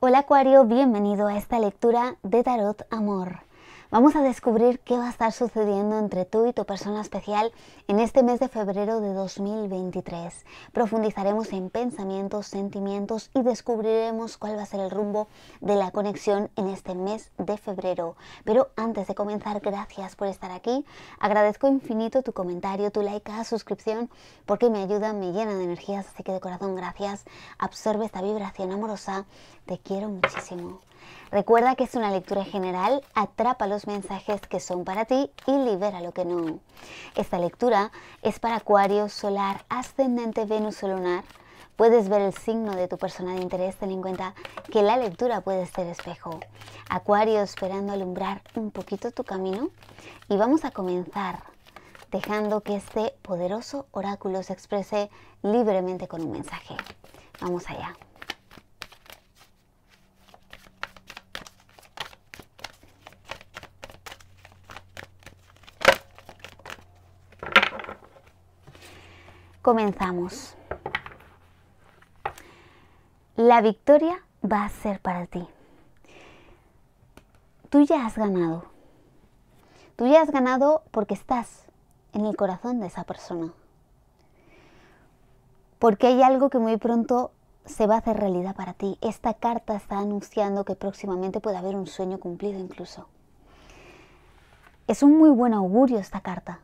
Hola Acuario, bienvenido a esta lectura de Tarot Amor. Vamos a descubrir qué va a estar sucediendo entre tú y tu persona especial en este mes de febrero de 2023. Profundizaremos en pensamientos, sentimientos y descubriremos cuál va a ser el rumbo de la conexión en este mes de febrero. Pero antes de comenzar, gracias por estar aquí. Agradezco infinito tu comentario, tu like, a suscripción, porque me ayuda, me llena de energías. Así que de corazón, gracias. Absorbe esta vibración amorosa. Te quiero muchísimo. Recuerda que es una lectura general, atrapa los mensajes que son para ti y libera lo que no. Esta lectura es para Acuario, Solar, Ascendente, Venus o Lunar. Puedes ver el signo de tu persona de interés, ten en cuenta que la lectura puede ser espejo. Acuario esperando alumbrar un poquito tu camino y vamos a comenzar dejando que este poderoso oráculo se exprese libremente con un mensaje. Vamos allá. Comenzamos. La victoria va a ser para ti. Tú ya has ganado. Tú ya has ganado porque estás en el corazón de esa persona. Porque hay algo que muy pronto se va a hacer realidad para ti. Esta carta está anunciando que próximamente puede haber un sueño cumplido incluso. Es un muy buen augurio esta carta.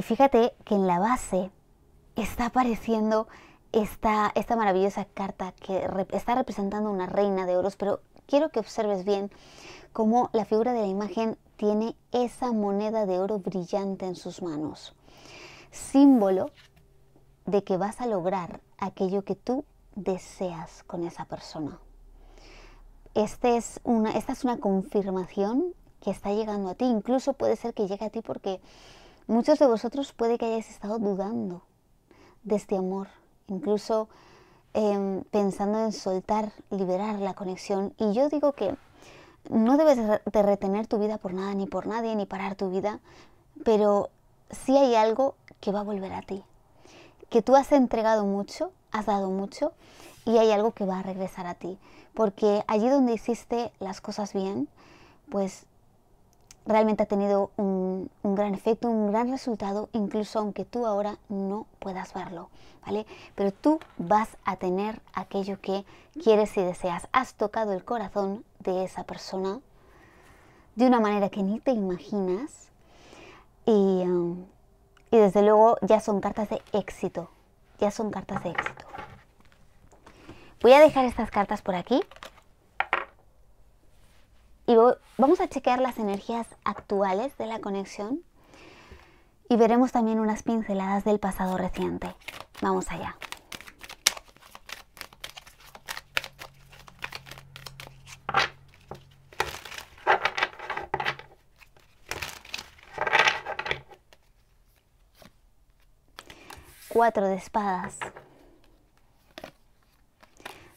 Y fíjate que en la base está apareciendo esta, esta maravillosa carta que está representando una reina de oros, pero quiero que observes bien cómo la figura de la imagen tiene esa moneda de oro brillante en sus manos, símbolo de que vas a lograr aquello que tú deseas con esa persona. Este es una, esta es una confirmación que está llegando a ti, incluso puede ser que llegue a ti porque Muchos de vosotros puede que hayáis estado dudando de este amor, incluso em, pensando en soltar, liberar la conexión. Y yo digo que no debes de retener tu vida por nada ni por nadie, ni parar tu vida, pero si hay algo que va a volver a ti. Que tú has entregado mucho, has dado mucho, y hay algo que va a regresar a ti. Porque allí donde hiciste las cosas bien, pues realmente ha tenido un, gran efecto, un gran resultado, incluso aunque tú ahora no puedas verlo, ¿vale? Pero tú vas a tener aquello que quieres y deseas. Has tocado el corazón de esa persona de una manera que ni te imaginas y, um, y desde luego ya son cartas de éxito, ya son cartas de éxito. Voy a dejar estas cartas por aquí y voy Vamos a chequear las energías actuales de la conexión y veremos también unas pinceladas del pasado reciente. Vamos allá. Cuatro de espadas.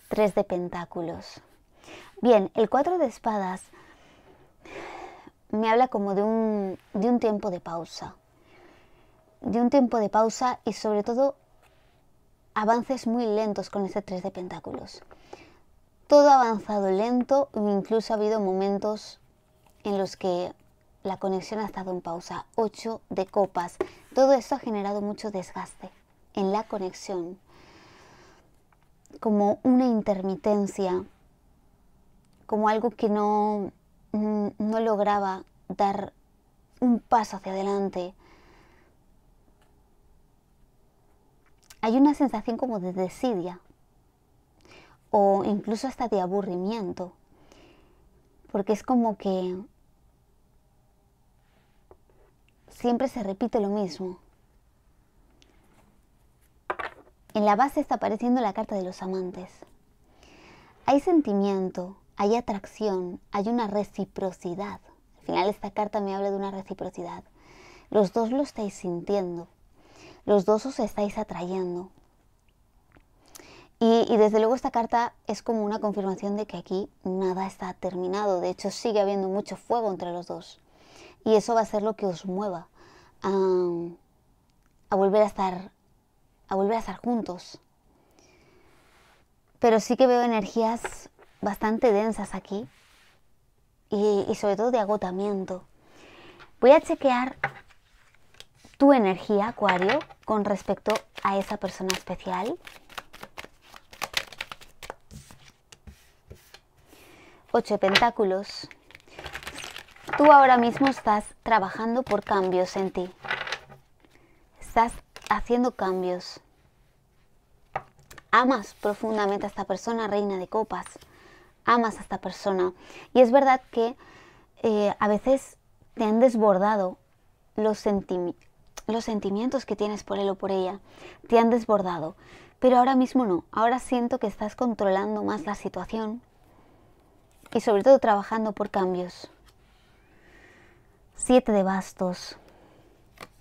Tres de pentáculos. Bien, el cuatro de espadas me habla como de un, de un tiempo de pausa, de un tiempo de pausa y sobre todo avances muy lentos con este 3 de pentáculos. Todo ha avanzado lento, incluso ha habido momentos en los que la conexión ha estado en pausa, 8 de copas. Todo esto ha generado mucho desgaste en la conexión, como una intermitencia, como algo que no, Mm, no lograba dar un paso hacia adelante. Hay una sensación como de desidia o incluso hasta de aburrimiento, porque es como que siempre se repite lo mismo. En la base está apareciendo la carta de los amantes. Hay sentimiento, hay atracción, hay una reciprocidad. Al final esta carta me habla de una reciprocidad. Los dos lo estáis sintiendo, los dos os estáis atrayendo. Y, desde luego esta carta es como una confirmación de que aquí nada está terminado, de hecho sigue habiendo mucho fuego entre los dos. Y eso va a ser lo que os mueva a, volver a estar a volver a estar juntos. Pero sí que veo energías bastante densas aquí y, sobre todo de agotamiento. Voy a chequear tu energía, Acuario, con respecto a esa persona especial. Ocho de pentáculos. Tú ahora mismo estás trabajando por cambios en ti. Estás haciendo cambios. Amas profundamente a esta persona, reina de copas amas a esta persona. Y es verdad que eh, a veces te han desbordado los, los sentimientos que tienes por él o por ella. Te han desbordado. Pero ahora mismo no. Ahora siento que estás controlando más la situación. Y sobre todo trabajando por cambios. Siete de bastos.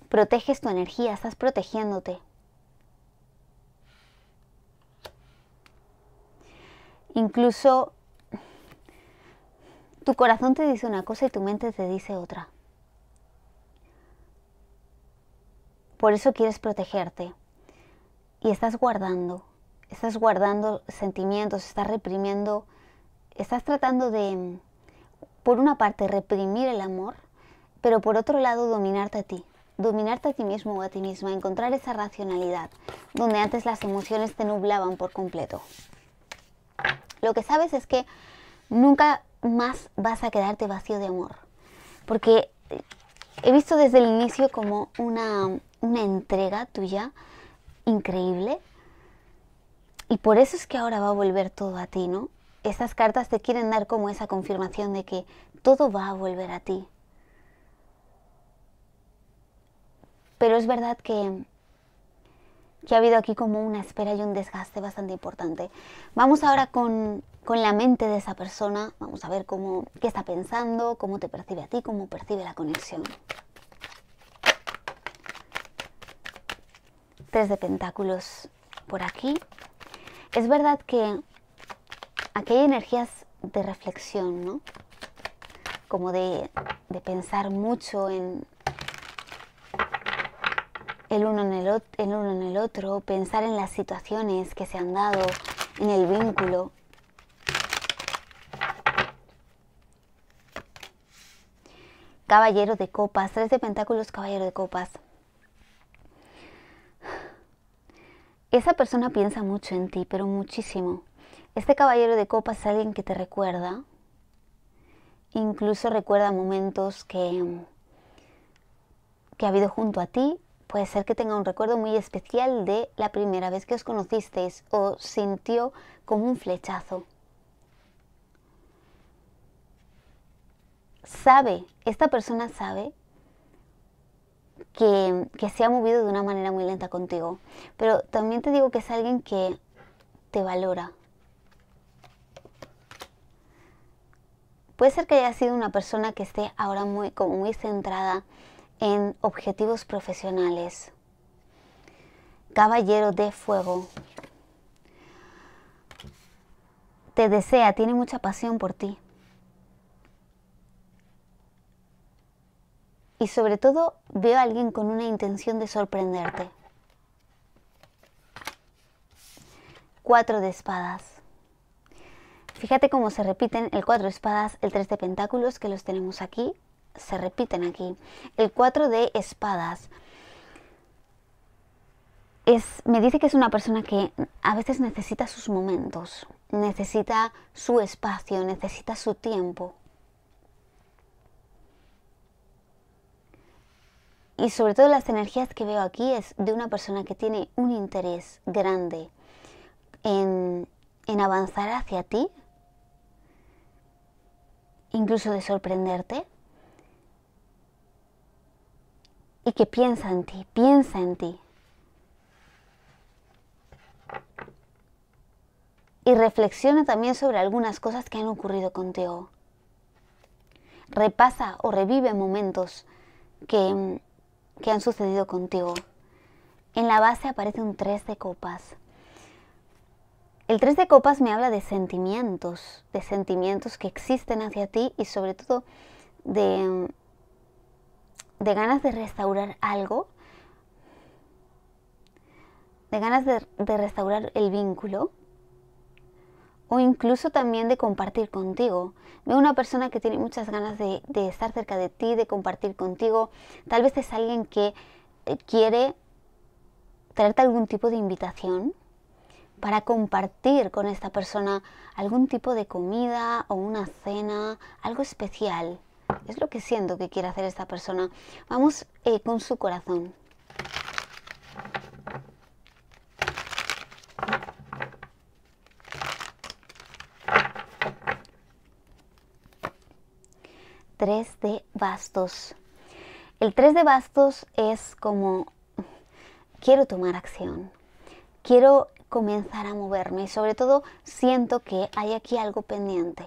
Proteges tu energía, estás protegiéndote. Incluso tu corazón te dice una cosa y tu mente te dice otra. Por eso quieres protegerte. Y estás guardando, estás guardando sentimientos, estás reprimiendo, estás tratando de, por una parte, reprimir el amor, pero por otro lado, dominarte a ti, dominarte a ti mismo o a ti misma, encontrar esa racionalidad, donde antes las emociones te nublaban por completo. Lo que sabes es que nunca más vas a quedarte vacío de amor. Porque he visto desde el inicio como una, una entrega tuya increíble. Y por eso es que ahora va a volver todo a ti, ¿no? Esas cartas te quieren dar como esa confirmación de que todo va a volver a ti. Pero es verdad que, que ha habido aquí como una espera y un desgaste bastante importante. Vamos ahora con con la mente de esa persona, vamos a ver cómo, qué está pensando, cómo te percibe a ti, cómo percibe la conexión. Tres de pentáculos por aquí. Es verdad que aquí hay energías de reflexión, ¿no? Como de, pensar mucho en el uno en el, el uno en el otro, pensar en las situaciones que se han dado, en el vínculo, Caballero de copas, tres de pentáculos, caballero de copas. Esa persona piensa mucho en ti, pero muchísimo. Este caballero de copas es alguien que te recuerda. Incluso recuerda momentos que, que ha habido junto a ti. Puede ser que tenga un recuerdo muy especial de la primera vez que os conocisteis o sintió como un flechazo. sabe, esta persona sabe que, se ha movido de una manera muy lenta contigo. Pero también te digo que es alguien que te valora. Puede ser que haya sido una persona que esté ahora muy, como muy centrada en objetivos profesionales. Caballero de fuego. Te desea, tiene mucha pasión por ti. y sobre todo veo a alguien con una intención de sorprenderte. Cuatro de espadas. Fíjate cómo se repiten el cuatro de espadas, el tres de pentáculos que los tenemos aquí, se repiten aquí. El cuatro de espadas. me dice que es una persona que a veces necesita sus momentos, necesita su espacio, necesita su tiempo. y sobre todo las energías que veo aquí es de una persona que tiene un interés grande en, avanzar hacia ti, incluso de sorprenderte, y que piensa en ti, piensa en ti. Y reflexiona también sobre algunas cosas que han ocurrido contigo. Repasa o revive momentos que que han sucedido contigo. En la base aparece un tres de copas. El tres de copas me habla de sentimientos, de sentimientos que existen hacia ti y sobre todo de, de ganas de restaurar algo, de ganas de restaurar el vínculo o incluso también de compartir contigo. Veo una persona que tiene muchas ganas de, estar cerca de ti, de compartir contigo. Tal vez es alguien que eh, quiere traerte algún tipo de invitación para compartir con esta persona algún tipo de comida o una cena, algo especial. Es lo que siento que quiere hacer esta persona. Vamos eh, con su corazón. tres de bastos. El 3 de bastos es como, quiero tomar acción, quiero comenzar a moverme y sobre todo siento que hay aquí algo pendiente.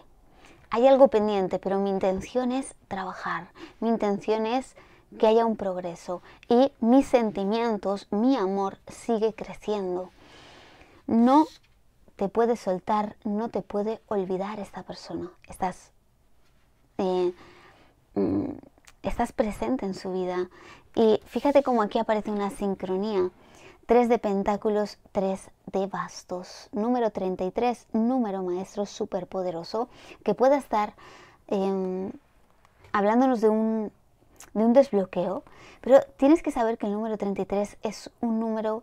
Hay algo pendiente, pero mi intención es trabajar, mi intención es que haya un progreso y mis sentimientos, mi amor sigue creciendo. No te puede soltar, no te puede olvidar esta persona. Estás eh, Mm, estás presente en su vida. Y fíjate cómo aquí aparece una sincronía. Tres de pentáculos, tres de bastos. Número 33, número maestro poderoso que pueda estar em, hablándonos de un, de un desbloqueo. Pero tienes que saber que el número 33 es un número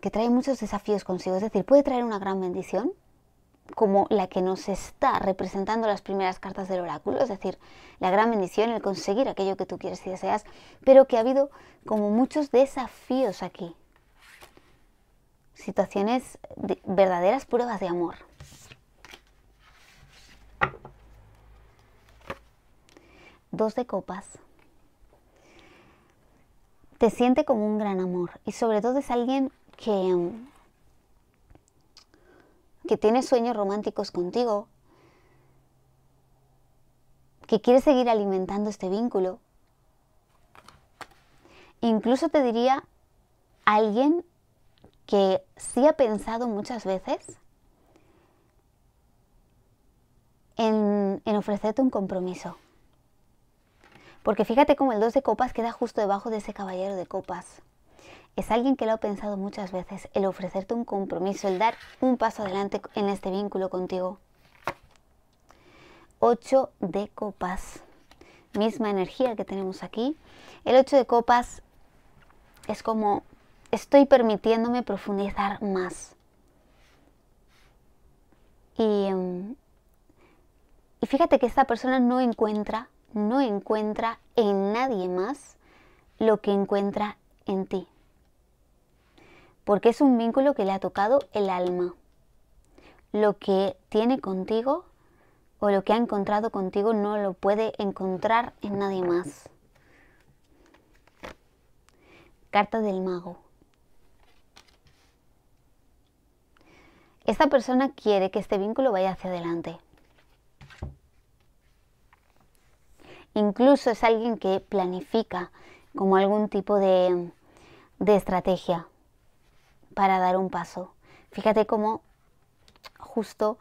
que trae muchos desafíos consigo. Es decir, puede traer una gran bendición, como la que nos está representando las primeras cartas del oráculo, es decir, la gran bendición, el conseguir aquello que tú quieres y deseas, pero que ha habido como muchos desafíos aquí, situaciones de, verdaderas pruebas de amor. Dos de copas. Te siente como un gran amor y sobre todo es alguien que em, que tiene sueños románticos contigo, que quiere seguir alimentando este vínculo. Incluso te diría alguien que sí ha pensado muchas veces en, ofrecerte un compromiso. Porque fíjate cómo el 2 de copas queda justo debajo de ese caballero de copas es alguien que lo ha pensado muchas veces, el ofrecerte un compromiso, el dar un paso adelante en este vínculo contigo. 8 de copas. Misma energía que tenemos aquí. El ocho de copas es como estoy permitiéndome profundizar más. Y, em, y fíjate que esta persona no encuentra, no encuentra en nadie más lo que encuentra en ti porque es un vínculo que le ha tocado el alma. Lo que tiene contigo o lo que ha encontrado contigo no lo puede encontrar en nadie más. Carta del mago. Esta persona quiere que este vínculo vaya hacia adelante. Incluso es alguien que planifica como algún tipo de, de estrategia para dar un paso. Fíjate cómo justo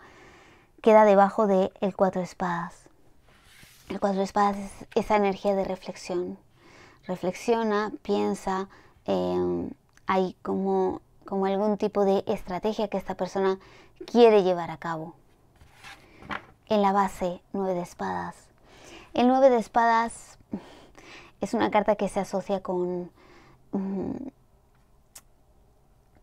queda debajo de el cuatro espadas. El cuatro espadas es esa energía de reflexión. Reflexiona, piensa, em, hay como, como algún tipo de estrategia que esta persona quiere llevar a cabo. En la base, nueve de espadas. El nueve de espadas es una carta que se asocia con... Mm,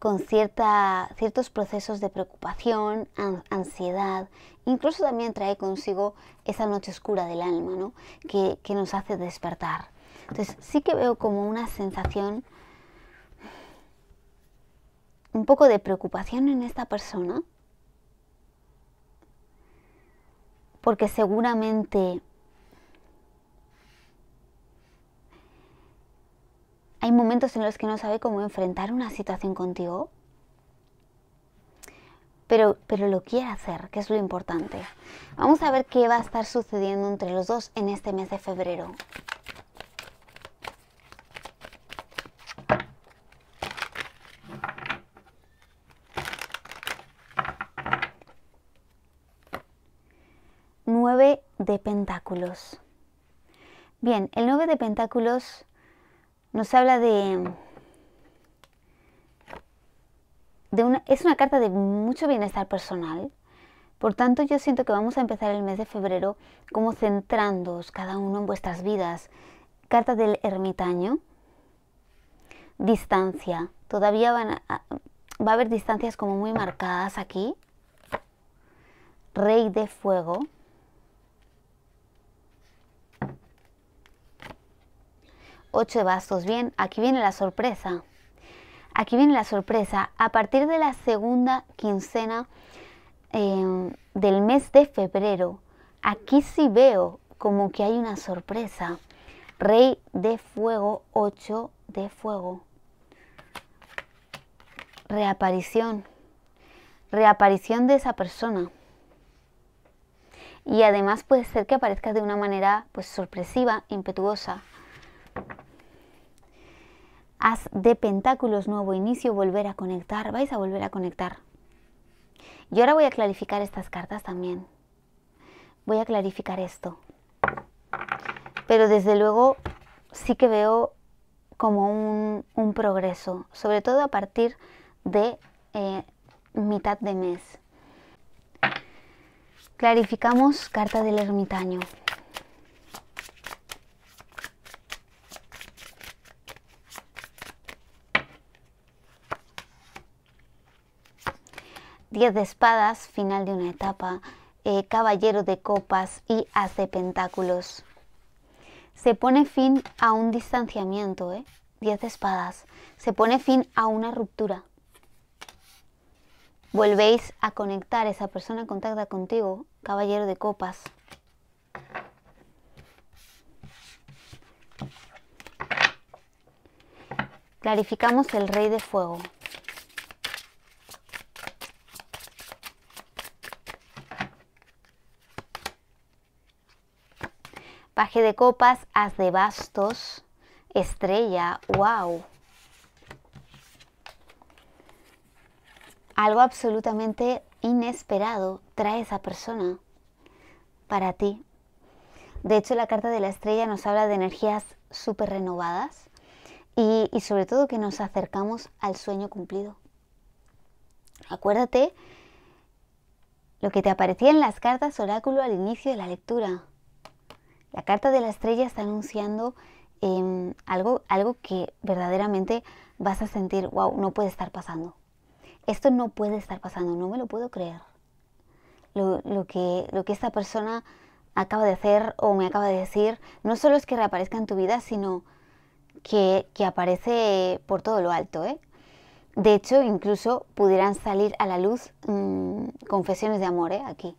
con cierta, ciertos procesos de preocupación, ansiedad, incluso también trae consigo esa noche oscura del alma ¿no? que, que nos hace despertar. Entonces sí que veo como una sensación, un poco de preocupación en esta persona, porque seguramente Hay momentos en los que no sabe cómo enfrentar una situación contigo, pero, pero lo quiere hacer, que es lo importante. Vamos a ver qué va a estar sucediendo entre los dos en este mes de febrero. Nueve de pentáculos. Bien, el 9 de pentáculos nos habla de, de una, es una carta de mucho bienestar personal. Por tanto, yo siento que vamos a empezar el mes de febrero como centrándoos cada uno en vuestras vidas. Carta del ermitaño, distancia. Todavía van va a haber distancias como muy marcadas aquí. Rey de fuego. ocho de bastos. Bien, aquí viene la sorpresa. Aquí viene la sorpresa. A partir de la segunda quincena em, del mes de febrero, aquí sí veo como que hay una sorpresa. Rey de fuego, 8 de fuego. Reaparición. Reaparición de esa persona. Y además puede ser que aparezca de una manera pues sorpresiva, impetuosa. Haz de pentáculos nuevo inicio, volver a conectar. Vais a volver a conectar. Y ahora voy a clarificar estas cartas también. Voy a clarificar esto. Pero desde luego sí que veo como un, progreso, sobre todo a partir de eh, mitad de mes. Clarificamos carta del ermitaño. Diez de espadas, final de una etapa, eh, caballero de copas y as de pentáculos. Se pone fin a un distanciamiento, ¿eh? Diez de espadas. Se pone fin a una ruptura. Volvéis a conectar, esa persona contacta contigo, caballero de copas. Clarificamos el rey de fuego. Paje de copas, as de bastos, estrella, wow. Algo absolutamente inesperado trae esa persona para ti. De hecho, la carta de la estrella nos habla de energías súper renovadas y sobre todo que nos acercamos al sueño cumplido. Acuérdate lo que te aparecía en las cartas oráculo al inicio de la lectura. La carta de la estrella está anunciando em, algo, algo que verdaderamente vas a sentir, wow, no puede estar pasando. Esto no puede estar pasando, no me lo puedo creer. Lo, que, lo que esta persona acaba de hacer o me acaba de decir, no solo es que reaparezca en tu vida, sino que, aparece por todo lo alto. ¿eh? De hecho, incluso pudieran salir a la luz mm, confesiones de amor ¿eh? aquí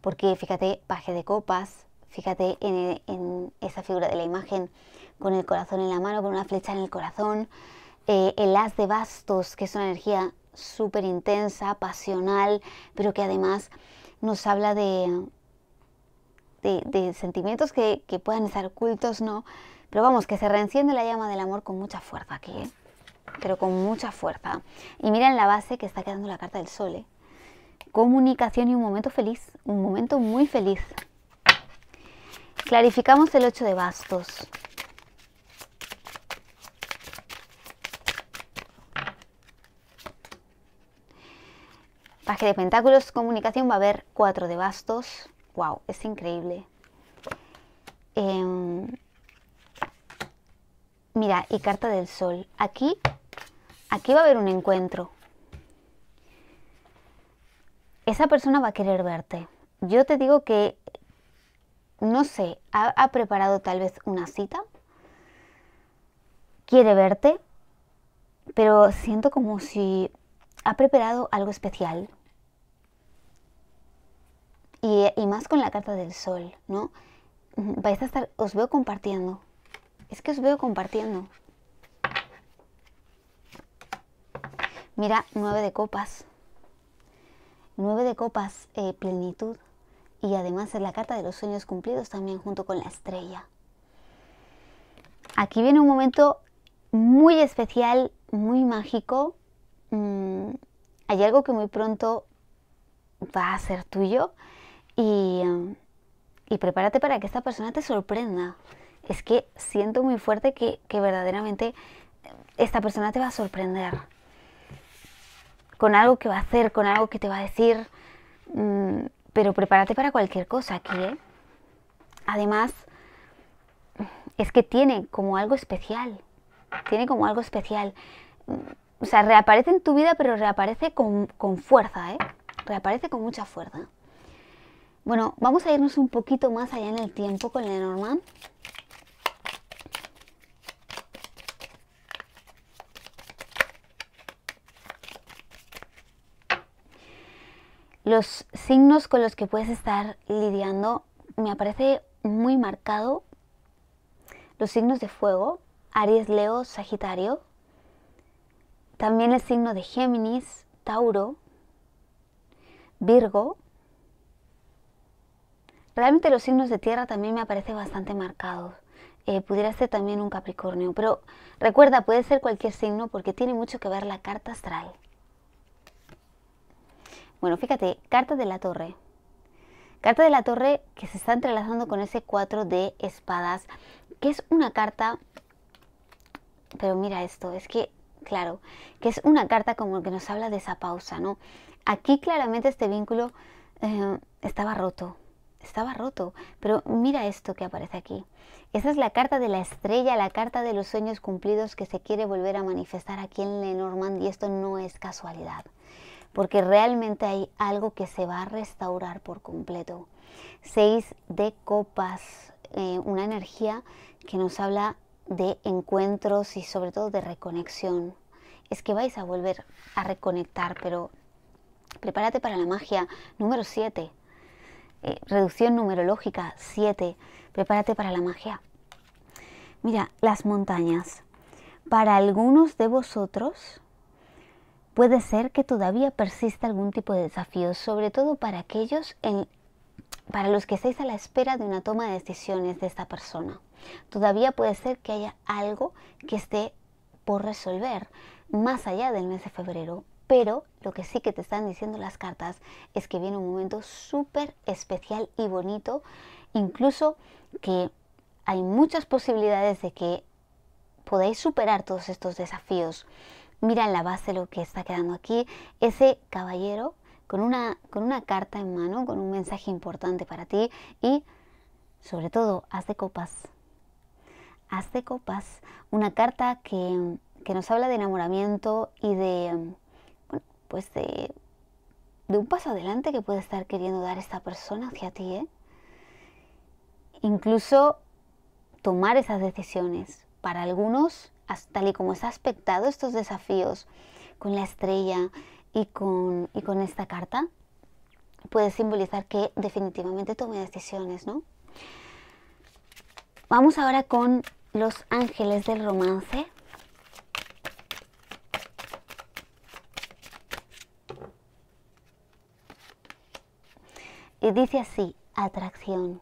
porque fíjate, paje de copas, fíjate en, esa figura de la imagen, con el corazón en la mano, con una flecha en el corazón, eh, el haz de bastos, que es una energía súper intensa, pasional, pero que además nos habla de, de, sentimientos que, que, puedan estar ocultos, ¿no? Pero vamos, que se reenciende la llama del amor con mucha fuerza aquí, ¿eh? pero con mucha fuerza. Y mira en la base que está quedando la carta del sol, ¿eh? comunicación y un momento feliz, un momento muy feliz. Clarificamos el 8 de bastos. Paje de Pentáculos, comunicación, va a haber 4 de bastos. ¡Wow! Es increíble. Em, mira, y carta del sol. Aquí, aquí va a haber un encuentro esa persona va a querer verte. Yo te digo que, no sé, ha, preparado tal vez una cita, quiere verte, pero siento como si ha preparado algo especial. Y, y, más con la carta del sol, ¿no? Vais a estar, os veo compartiendo. Es que os veo compartiendo. Mira, nueve de copas. Nueve de copas, eh, plenitud. Y además es la carta de los sueños cumplidos también junto con la estrella. Aquí viene un momento muy especial, muy mágico. Mm, hay algo que muy pronto va a ser tuyo. Y, eh, y, prepárate para que esta persona te sorprenda. Es que siento muy fuerte que verdaderamente esta persona te va a sorprender con algo que va a hacer, con algo que te va a decir, mm, pero prepárate para cualquier cosa aquí, ¿eh? Además, es que tiene como algo especial, tiene como algo especial. O sea, reaparece en tu vida, pero reaparece con, fuerza, ¿eh? Reaparece con mucha fuerza. Bueno, vamos a irnos un poquito más allá en el tiempo con Norman. los signos con los que puedes estar lidiando me aparece muy marcado los signos de fuego, Aries, Leo, Sagitario, también el signo de Géminis, Tauro, Virgo. Realmente los signos de tierra también me aparece bastante marcados. Eh, pudiera ser también un Capricornio, pero recuerda, puede ser cualquier signo porque tiene mucho que ver la carta astral. Bueno, fíjate, carta de la torre. Carta de la torre que se está entrelazando con ese 4 de espadas, que es una carta... Pero mira esto, es que, claro, que es una carta como que nos habla de esa pausa, ¿no? Aquí claramente este vínculo eh, estaba roto, estaba roto. Pero mira esto que aparece aquí. Esa es la carta de la estrella, la carta de los sueños cumplidos que se quiere volver a manifestar aquí en Lenormand y esto no es casualidad porque realmente hay algo que se va a restaurar por completo. Seis de copas, eh, una energía que nos habla de encuentros y sobre todo de reconexión. Es que vais a volver a reconectar, pero prepárate para la magia número 7. Eh, reducción numerológica 7. Prepárate para la magia. Mira, las montañas. Para algunos de vosotros, puede ser que todavía persista algún tipo de desafío, sobre todo para aquellos para los que estáis a la espera de una toma de decisiones de esta persona. Todavía puede ser que haya algo que esté por resolver más allá del mes de febrero, pero lo que sí que te están diciendo las cartas es que viene un momento súper especial y bonito, incluso que hay muchas posibilidades de que podáis superar todos estos desafíos mira en la base lo que está quedando aquí, ese caballero con una, carta en mano, con un mensaje importante para ti y sobre todo, haz de copas. Haz de copas, una carta que, nos habla de enamoramiento y pues de, de, un paso adelante que puede estar queriendo dar esta persona hacia ¿eh? ti. Incluso tomar esas decisiones. Para algunos tal y como ha aspectado estos desafíos con la estrella y con, y con esta carta, puede simbolizar que definitivamente tome decisiones, ¿no? Vamos ahora con los ángeles del romance. Y dice así, atracción.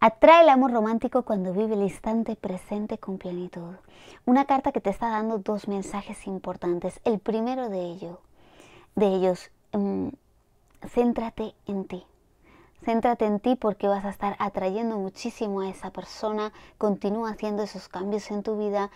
Atrae el amor romántico cuando vive el instante presente con plenitud. Una carta que te está dando dos mensajes importantes. El primero de ellos, de ellos, mm, céntrate en ti. Céntrate en ti porque vas a estar atrayendo muchísimo a esa persona. Continúa haciendo esos cambios en tu vida.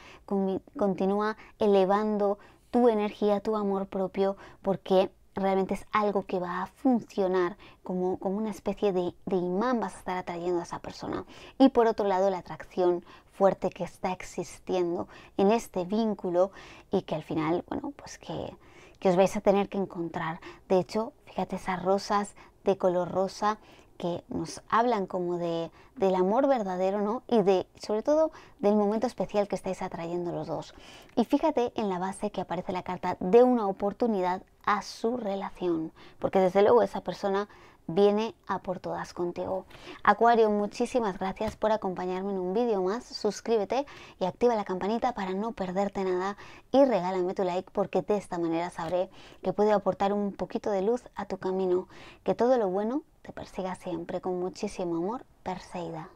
continúa elevando tu energía, tu amor propio, porque realmente es algo que va a funcionar como, una especie de, imán, vas a estar atrayendo a esa persona. Y por otro lado, la atracción fuerte que está existiendo en este vínculo y que al final, bueno, pues que, que os vais a tener que encontrar. De hecho, fíjate esas rosas de color rosa que nos hablan como de, del amor verdadero, ¿no? Y de, sobre todo, del momento especial que estáis atrayendo los dos. Y fíjate en la base que aparece la carta de una oportunidad a su relación, porque desde luego esa persona viene a por todas contigo. Acuario, muchísimas gracias por acompañarme en un vídeo más. Suscríbete y activa la campanita para no perderte nada y regálame tu like porque de esta manera sabré que puedo aportar un poquito de luz a tu camino. Que todo lo bueno te persiga siempre con muchísimo amor, Perseida.